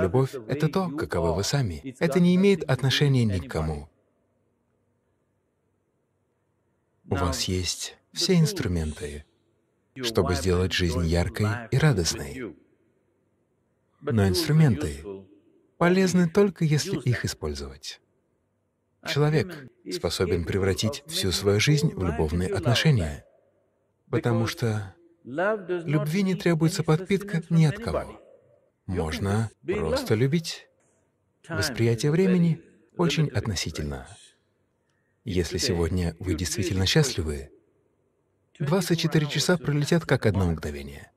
Любовь — это то, каковы вы сами. Это не имеет отношения ни к кому. У вас есть все инструменты, чтобы сделать жизнь яркой и радостной. Но инструменты полезны только если их использовать. Человек способен превратить всю свою жизнь в любовные отношения, потому что любви не требуется подпитка ни от кого. Можно просто любить. Восприятие времени очень относительно. Если сегодня вы действительно счастливы, 24 часа пролетят как одно мгновение.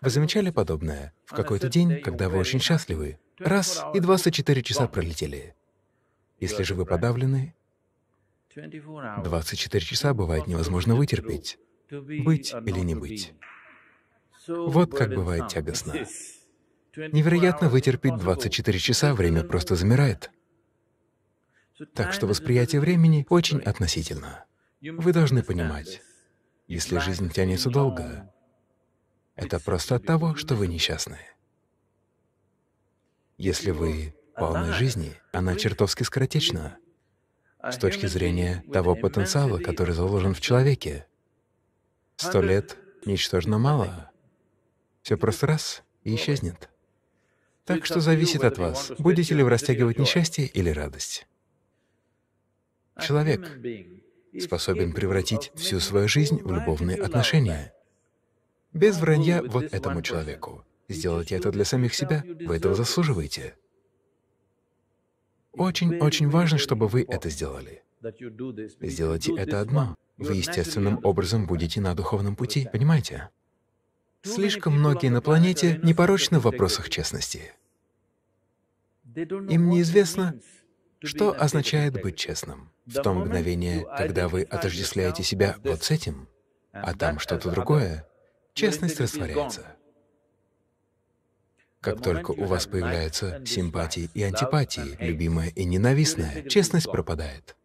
Вы замечали подобное? В какой-то день, когда вы очень счастливы, раз — и 24 часа пролетели. Если же вы подавлены, 24 часа бывает невозможно вытерпеть, быть или не быть. Вот как бывает тягостно. Невероятно вытерпеть 24 часа, время просто замирает. Так что восприятие времени очень относительно. Вы должны понимать, если жизнь тянется долго, это просто от того, что вы несчастны. Если вы полны жизни, она чертовски скоротечна с точки зрения того потенциала, который заложен в человеке. Сто лет — ничтожно мало. Все просто раз — и исчезнет. Так что зависит от вас, будете ли вы растягивать несчастье или радость. Человек способен превратить всю свою жизнь в любовные отношения. Без вранья вот этому человеку. Сделайте это для самих себя, вы этого заслуживаете. Очень-очень важно, чтобы вы это сделали. Сделайте это одно. Вы естественным образом будете на духовном пути, понимаете? Слишком многие на планете непорочны в вопросах честности. Им неизвестно, что означает быть честным. В то мгновение, когда вы отождествляете себя вот с этим, а там что-то другое, честность растворяется. Как только у вас появляются симпатии и антипатии, любимое и ненавистное, честность пропадает.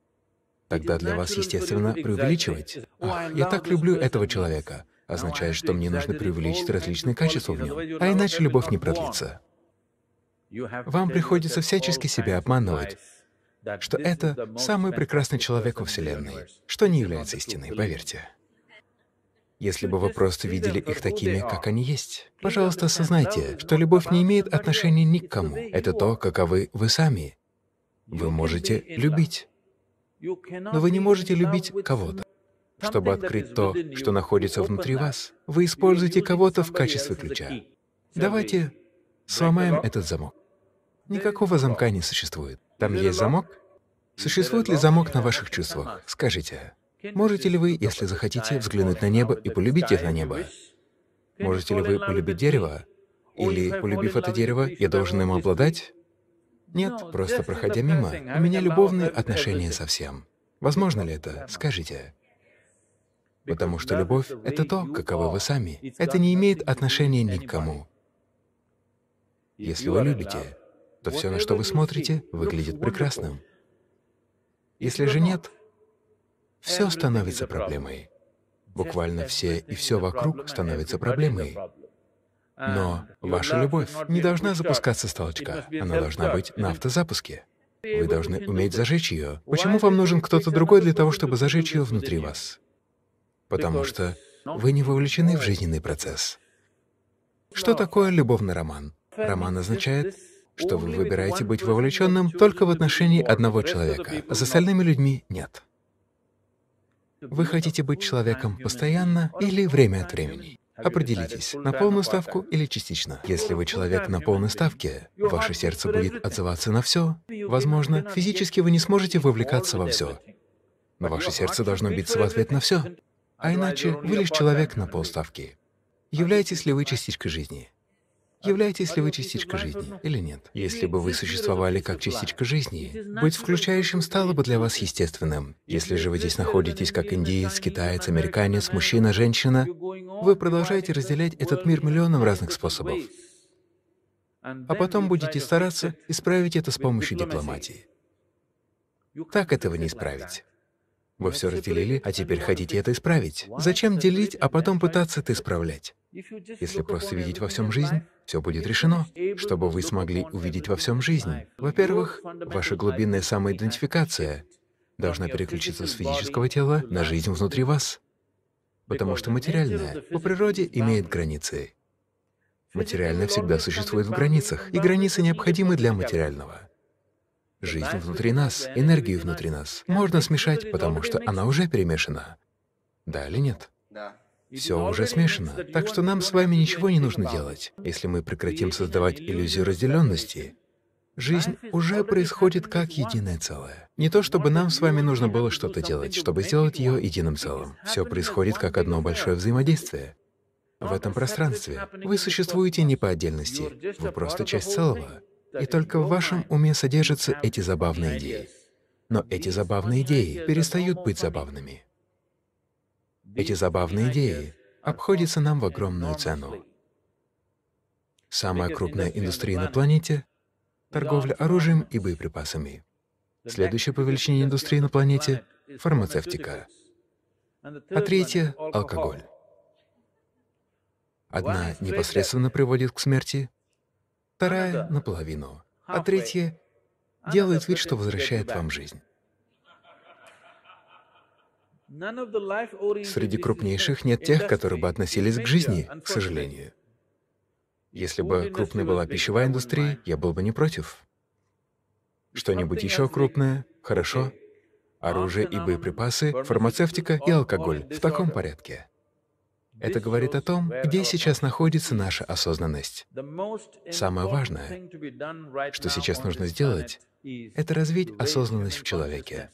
Тогда для вас, естественно, преувеличивать. «Ах, я так люблю этого человека означает, что мне нужно привлечь различные качества в нем, а иначе любовь не продлится. Вам приходится всячески себя обманывать, что это самый прекрасный человек во Вселенной, что не является истиной, поверьте. Если бы вы просто видели их такими, как они есть, пожалуйста, осознайте, что любовь не имеет отношения ни к кому. Это то, каковы вы сами. Вы можете любить, но вы не можете любить кого-то. Чтобы открыть то, что находится внутри вас, вы используете кого-то в качестве ключа. Давайте сломаем этот замок. Никакого замка не существует. Там есть замок? Существует ли замок на ваших чувствах? Скажите. Можете ли вы, если захотите, взглянуть на небо и полюбить на небо? Можете ли вы полюбить дерево? Или, полюбив это дерево, я должен им обладать? Нет, ну, просто проходя мимо, у меня любовные отношения со всем. Возможно ли это? Скажите. Потому что любовь — это то, каковы вы сами. Это не имеет отношения ни к кому. Если вы любите, то все, на что вы смотрите, выглядит прекрасным. Если же нет, все становится проблемой. Буквально все и все вокруг становится проблемой. Но ваша любовь не должна запускаться с толчка, она должна быть на автозапуске. Вы должны уметь зажечь ее. Почему вам нужен кто-то другой для того, чтобы зажечь ее внутри вас? потому что вы не вовлечены в жизненный процесс. Что такое любовный роман? Роман означает, что вы выбираете быть вовлеченным только в отношении одного человека, с остальными людьми — нет. Вы хотите быть человеком постоянно или время от времени. Определитесь, на полную ставку или частично. Если вы человек на полной ставке, ваше сердце будет отзываться на все. Возможно, физически вы не сможете вовлекаться во все, но ваше сердце должно биться в ответ на все. А иначе вы лишь человек на полставки. Являетесь ли вы частичкой жизни? Являетесь ли вы частичкой жизни или нет? Если бы вы существовали как частичка жизни, быть включающим стало бы для вас естественным. Если же вы здесь находитесь как индиец, китаец, американец, мужчина, женщина, вы продолжаете разделять этот мир миллионом разных способов. А потом будете стараться исправить это с помощью дипломатии. Так этого не исправить. Вы все разделили, а теперь хотите это исправить. Зачем делить, а потом пытаться это исправлять? Если просто видеть во всем жизнь, все будет решено, чтобы вы смогли увидеть во всем жизнь. Во-первых, ваша глубинная самоидентификация должна переключиться с физического тела на жизнь внутри вас, потому что материальное по природе имеет границы. Материальное всегда существует в границах, и границы необходимы для материального жизнь внутри нас, энергию внутри нас. Можно смешать, потому что она уже перемешана. Да или нет? Да. Все уже смешано, так что нам с вами ничего не нужно делать. Если мы прекратим создавать иллюзию разделенности, жизнь уже происходит как единое целое. Не то чтобы нам с вами нужно было что-то делать, чтобы сделать ее единым целым. Все происходит как одно большое взаимодействие. В этом пространстве вы существуете не по отдельности, вы просто часть целого. И только в вашем уме содержатся эти забавные идеи. Но эти забавные идеи перестают быть забавными. Эти забавные идеи обходятся нам в огромную цену. Самая крупная индустрия на планете — торговля оружием и боеприпасами. Следующая по величине индустрии на планете — фармацевтика. А третья — алкоголь. Одна непосредственно приводит к смерти, вторая ну — наполовину, а третья делает вид, что возвращает вам жизнь. Среди крупнейших нет тех, которые бы относились к жизни, к сожалению. Если бы крупной была пищевая индустрия, я был бы не против. Что-нибудь еще крупное — хорошо. Оружие и боеприпасы, фармацевтика и алкоголь — в таком порядке. Это говорит о том, где сейчас находится наша осознанность. Самое важное, что сейчас нужно сделать, это развить осознанность в человеке.